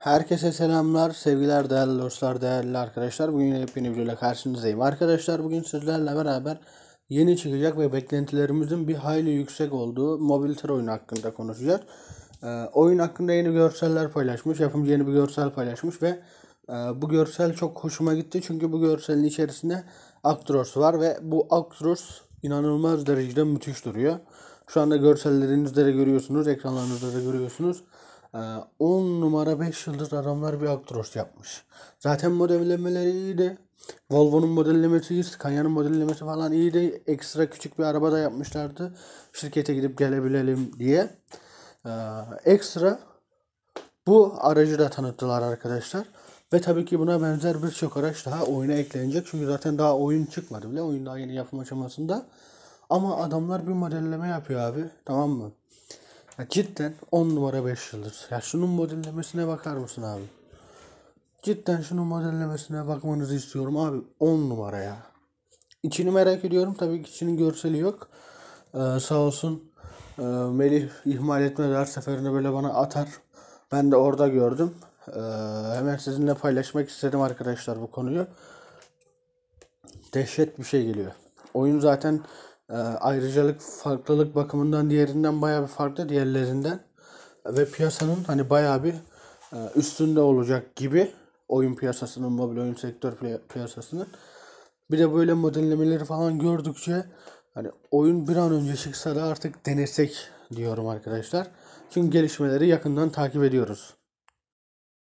Herkese selamlar, sevgiler, değerli dostlar, değerli arkadaşlar. Bugün yepyeni videoyla karşınızdayım. Arkadaşlar bugün sizlerle beraber yeni çıkacak ve beklentilerimizin bir hayli yüksek olduğu Mobiliter oyunu hakkında konuşacağız. Ee, oyun hakkında yeni görseller paylaşmış, yapımcı yeni bir görsel paylaşmış ve e, bu görsel çok hoşuma gitti. Çünkü bu görselin içerisinde Actros var ve bu Actros inanılmaz derecede müthiş duruyor. Şu anda görsellerinizde de görüyorsunuz, ekranlarınızda da görüyorsunuz. 10 ee, numara 5 yıldız adamlar bir Actros yapmış. Zaten modellemeleri iyiydi. Volvo'nun modellemesi iyi, Scania'nın modellemesi falan iyiydi. Ekstra küçük bir araba da yapmışlardı. Şirkete gidip gelebilelim diye. Ee, ekstra bu aracı da tanıttılar arkadaşlar. Ve tabii ki buna benzer birçok araç daha oyuna eklenecek. Çünkü zaten daha oyun çıkmadı bile. Oyun daha yeni yapım aşamasında. Ama adamlar bir modelleme yapıyor abi. Tamam mı? Ya cidden 10 numara 5 yıldır. Ya şunun modellemesine bakar mısın abi? Cidden şunun modellemesine bakmanızı istiyorum abi. 10 numara ya. İçini merak ediyorum. Tabii ki içinin görseli yok. Ee, sağ olsun e, Melih ihmal etmedi. Her seferinde böyle bana atar. Ben de orada gördüm. Ee, hemen sizinle paylaşmak istedim arkadaşlar bu konuyu. Dehşet bir şey geliyor. Oyun zaten ee, ayrıcalık farklılık bakımından diğerinden bayağı bir farklı diğerlerinden ve piyasanın hani bayağı bir e, üstünde olacak gibi oyun piyasasının mobil oyun sektör piyasasının bir de böyle modellemeleri falan gördükçe hani oyun bir an önce çıksa da artık denesek diyorum arkadaşlar. Çünkü gelişmeleri yakından takip ediyoruz.